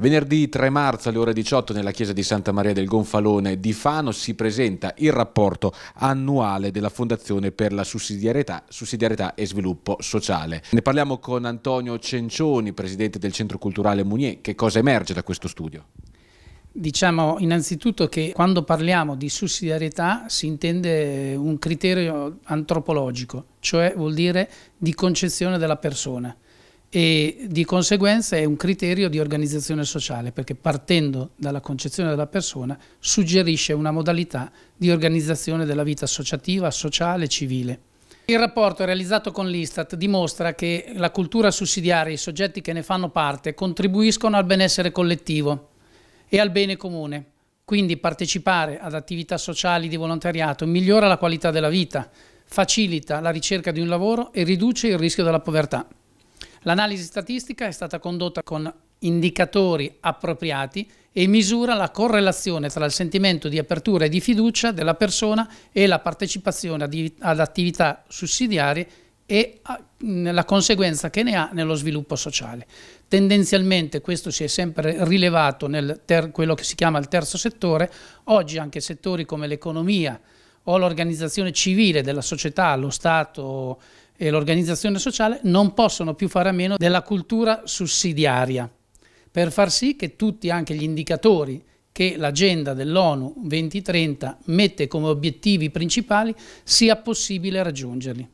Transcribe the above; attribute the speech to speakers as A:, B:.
A: Venerdì 3 marzo alle ore 18 nella chiesa di Santa Maria del Gonfalone di Fano si presenta il rapporto annuale della Fondazione per la sussidiarietà, sussidiarietà e sviluppo sociale. Ne parliamo con Antonio Cencioni, presidente del Centro Culturale Munier. Che cosa emerge da questo studio?
B: Diciamo innanzitutto che quando parliamo di sussidiarietà si intende un criterio antropologico, cioè vuol dire di concezione della persona e di conseguenza è un criterio di organizzazione sociale perché partendo dalla concezione della persona suggerisce una modalità di organizzazione della vita associativa, sociale e civile. Il rapporto realizzato con l'Istat dimostra che la cultura sussidiaria e i soggetti che ne fanno parte contribuiscono al benessere collettivo e al bene comune. Quindi partecipare ad attività sociali di volontariato migliora la qualità della vita, facilita la ricerca di un lavoro e riduce il rischio della povertà. L'analisi statistica è stata condotta con indicatori appropriati e misura la correlazione tra il sentimento di apertura e di fiducia della persona e la partecipazione ad attività sussidiarie e ah, la conseguenza che ne ha nello sviluppo sociale. Tendenzialmente questo si è sempre rilevato nel quello che si chiama il terzo settore, oggi anche settori come l'economia o l'organizzazione civile della società, lo Stato, e l'organizzazione sociale non possono più fare a meno della cultura sussidiaria per far sì che tutti anche gli indicatori che l'agenda dell'ONU 2030 mette come obiettivi principali sia possibile raggiungerli.